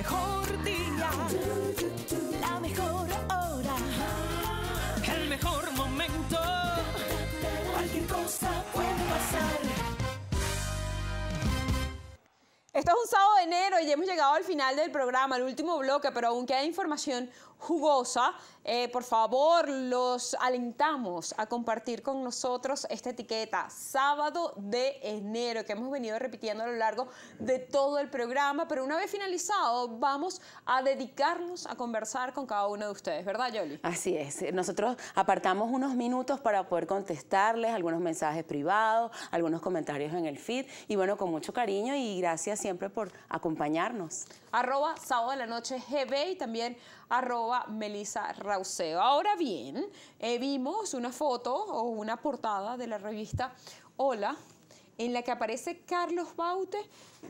mejor día, la mejor hora, el mejor momento. Cualquier cosa puede pasar. Esto es un sábado de enero y hemos llegado al final del programa, el último bloque, pero aún queda información jugosa eh, por favor, los alentamos a compartir con nosotros esta etiqueta sábado de enero que hemos venido repitiendo a lo largo de todo el programa, pero una vez finalizado vamos a dedicarnos a conversar con cada uno de ustedes, ¿verdad, Yoli? Así es, eh, nosotros apartamos unos minutos para poder contestarles algunos mensajes privados, algunos comentarios en el feed y bueno, con mucho cariño y gracias siempre por acompañarnos. Arroba sábado de la noche GB y también arroba Melissa Rauseo. Ahora bien, eh, vimos una foto o una portada de la revista Hola en la que aparece Carlos Baute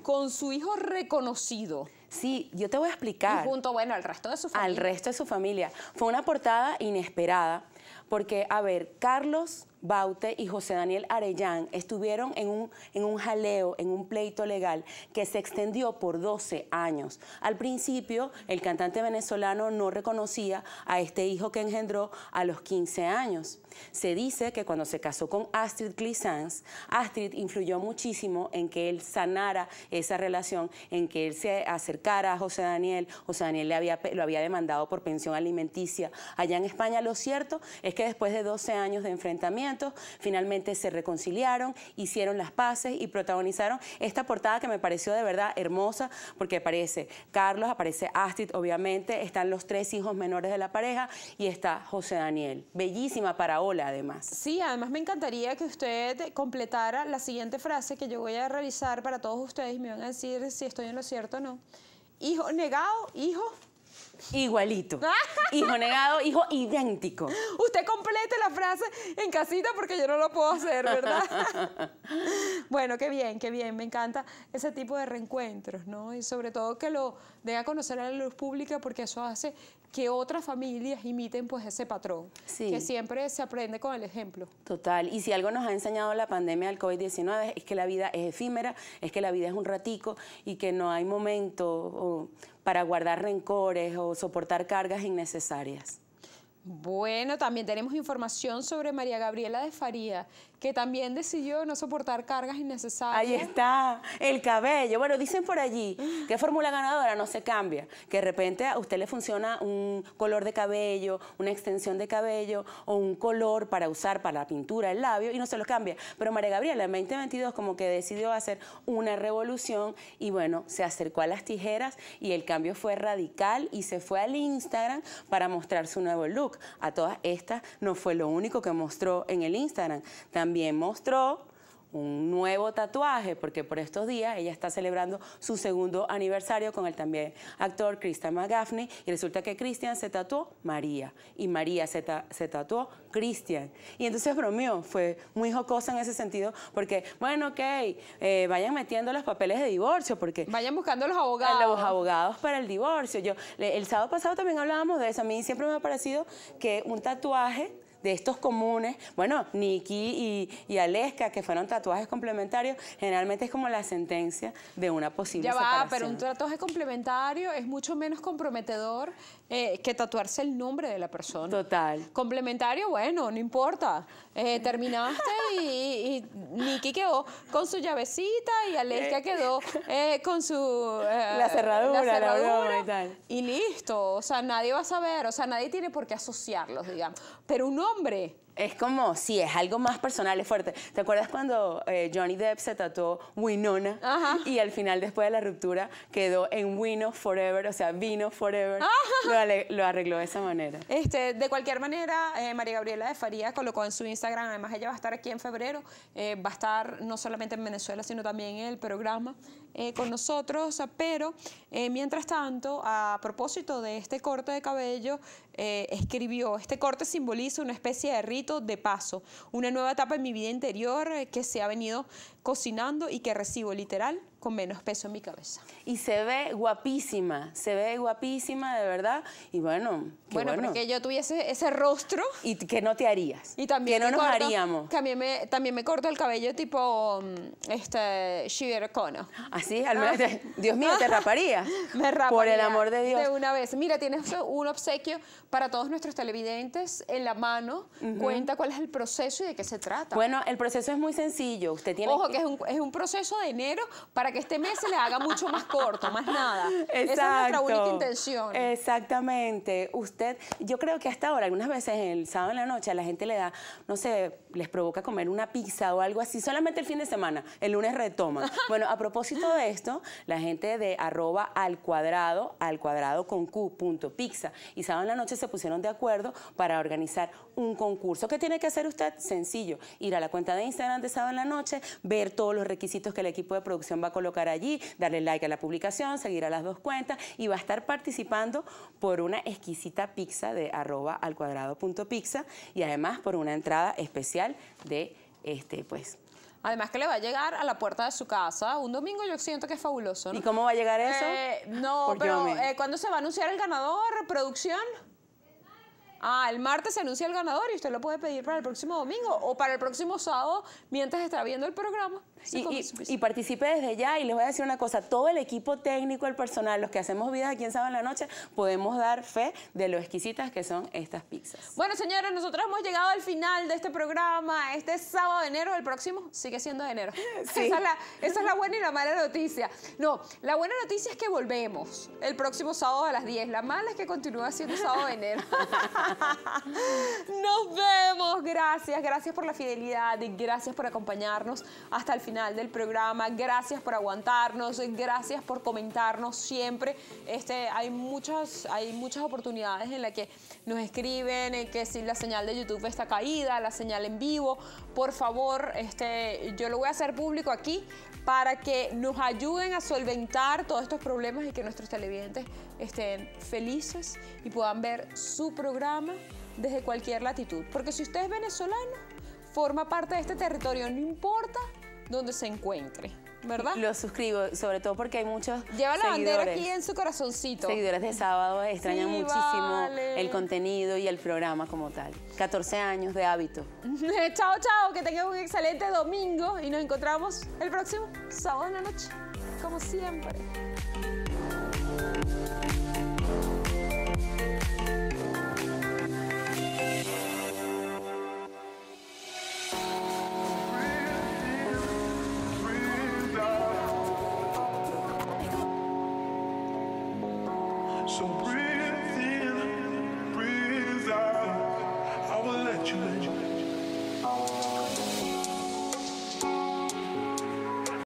con su hijo reconocido. Sí, yo te voy a explicar. Y junto, bueno, al resto de su familia. Al resto de su familia. Fue una portada inesperada, porque, a ver, Carlos Baute y José Daniel Arellán estuvieron en un, en un jaleo, en un pleito legal que se extendió por 12 años. Al principio, el cantante venezolano no reconocía a este hijo que engendró a los 15 años. Se dice que cuando se casó con Astrid Clisans, Astrid influyó muchísimo en que él sanara esa relación, en que él se acercara a José Daniel. José Daniel le había, lo había demandado por pensión alimenticia allá en España. Lo cierto es que después de 12 años de enfrentamiento, finalmente se reconciliaron, hicieron las paces y protagonizaron esta portada que me pareció de verdad hermosa porque aparece Carlos, aparece Astrid, obviamente, están los tres hijos menores de la pareja y está José Daniel. Bellísima paraola además. Sí, además me encantaría que usted completara la siguiente frase que yo voy a revisar para todos ustedes y me van a decir si estoy en lo cierto o no. Hijo negado, hijo Igualito. Hijo negado, hijo idéntico. Usted complete la frase en casita porque yo no lo puedo hacer, ¿verdad? bueno, qué bien, qué bien. Me encanta ese tipo de reencuentros, ¿no? Y sobre todo que lo dé a conocer a la luz pública porque eso hace que otras familias imiten pues ese patrón. Sí. Que siempre se aprende con el ejemplo. Total. Y si algo nos ha enseñado la pandemia del COVID-19 es que la vida es efímera, es que la vida es un ratico y que no hay momento para guardar rencores o soportar cargas innecesarias. Bueno, también tenemos información sobre María Gabriela de Faría, que también decidió no soportar cargas innecesarias. Ahí está, el cabello. Bueno, dicen por allí que fórmula ganadora no se cambia, que de repente a usted le funciona un color de cabello, una extensión de cabello o un color para usar para la pintura, el labio y no se los cambia. Pero María Gabriela en 2022 como que decidió hacer una revolución y bueno, se acercó a las tijeras y el cambio fue radical y se fue al Instagram para mostrar su nuevo look. A todas estas no fue lo único que mostró en el Instagram. También mostró un nuevo tatuaje, porque por estos días ella está celebrando su segundo aniversario con el también actor Christian McGaffney, y resulta que Christian se tatuó María, y María se, se tatuó Christian. Y entonces bromeó, fue muy jocosa en ese sentido, porque, bueno, ok, eh, vayan metiendo los papeles de divorcio, porque... Vayan buscando los abogados. Los abogados para el divorcio. Yo, el sábado pasado también hablábamos de eso, a mí siempre me ha parecido que un tatuaje de estos comunes, bueno, Nikki y, y Aleska, que fueron tatuajes complementarios, generalmente es como la sentencia de una posible ya separación. va, pero un tatuaje complementario es mucho menos comprometedor eh, que tatuarse el nombre de la persona. Total. Complementario, bueno, no importa. Eh, terminaste y, Nikki quedó con su llavecita y Aleska eh. quedó con su... la cerradura, la, y tal. Y listo, o sea, nadie va a saber, o sea, nadie tiene por qué asociarlos, digamos. Pero un hombre hombre es como, sí, es algo más personal, es fuerte. ¿Te acuerdas cuando eh, Johnny Depp se tatuó Winona? Y al final, después de la ruptura, quedó en Wino Forever, o sea, vino Forever. Lo, arregló de esa manera. Este, de cualquier manera, eh, María Gabriela de Faría colocó en su Instagram, además ella va a estar aquí en febrero, eh, va a estar no solamente en Venezuela, sino también en el programa con nosotros. Pero, mientras tanto, a propósito de este corte de cabello, escribió, este corte simboliza una especie de ritmo, de paso, una nueva etapa en mi vida interior que se ha venido cocinando y que recibo literal con menos peso en mi cabeza. Y se ve guapísima, se ve guapísima de verdad. Y bueno, bueno, porque yo tuviese ese rostro. Y que no te harías. Y también que no nos haríamos. También me, también me corto el cabello tipo mm, este, Shiver Kono. Así, al ah. menos, Dios mío, te raparías. me raparía. Por el amor de Dios. De una vez. Mira, tienes un obsequio para todos nuestros televidentes en la mano cuál es el proceso y de qué se trata. Bueno, el proceso es muy sencillo. Usted tiene Ojo, que es un, es un proceso de enero para que este mes se le haga mucho más corto, más nada. Esa es nuestra única intención. Exactamente. Usted, yo creo que hasta ahora, algunas veces el sábado en la noche, a la gente le da, no sé, les provoca comer una pizza o algo así, solamente el fin de semana. El lunes retoma bueno, a propósito de esto, la gente de arroba al cuadrado, al cuadrado con Q, punto, pizza, y sábado en la noche se pusieron de acuerdo para organizar un concurso qué tiene que hacer usted? Sencillo, ir a la cuenta de Instagram de sábado en la noche, ver todos los requisitos que el equipo de producción va a colocar allí, darle like a la publicación, seguir a las dos cuentas y va a estar participando por una exquisita pizza de arroba al cuadrado punto pizza y además por una entrada especial de este, pues, Además que le va a llegar a la puerta de su casa. Un domingo yo siento que es fabuloso. ¿Y cómo va a llegar eso? Eh, no, pero eh, ¿cuándo se va a anunciar el ganador? ¿Producción? Ah, el martes se anuncia el ganador y usted lo puede pedir para el próximo domingo o para el próximo sábado mientras está viendo el programa. Y, participe desde ya y les voy a decir una cosa, todo el equipo técnico, el personal, los que hacemos vida aquí en Sábado en la Noche, podemos dar fe de lo exquisitas que son estas pizzas. Bueno, señores, nosotros hemos llegado al final de este programa, este sábado de enero, el próximo sigue siendo de enero. Esa, es la, esa es la buena y la mala noticia. No, la buena noticia es que volvemos el próximo sábado a las 10, la mala es que continúa siendo sábado de enero. Nos vemos, gracias, gracias por la fidelidad, gracias por acompañarnos hasta el final del programa, gracias por aguantarnos, gracias por comentarnos siempre. Este, hay, muchas, hay muchas oportunidades en las que nos escriben, eh, que si la señal de YouTube está caída, la señal en vivo, por favor, este, yo lo voy a hacer público aquí para que nos ayuden a solventar todos estos problemas y que nuestros televidentes estén felices y puedan ver su programa desde cualquier latitud. Porque si usted es venezolano, forma parte de este territorio, no importa donde se encuentre. ¿Verdad? Lo suscribo, sobre todo porque hay muchos. Lleva la bandera aquí en su corazoncito. Seguidores de sábado extrañan muchísimo el contenido y el programa como tal. 14 años de hábito. chao, chao, que tengan un excelente domingo y nos encontramos el próximo sábado en la noche, como siempre.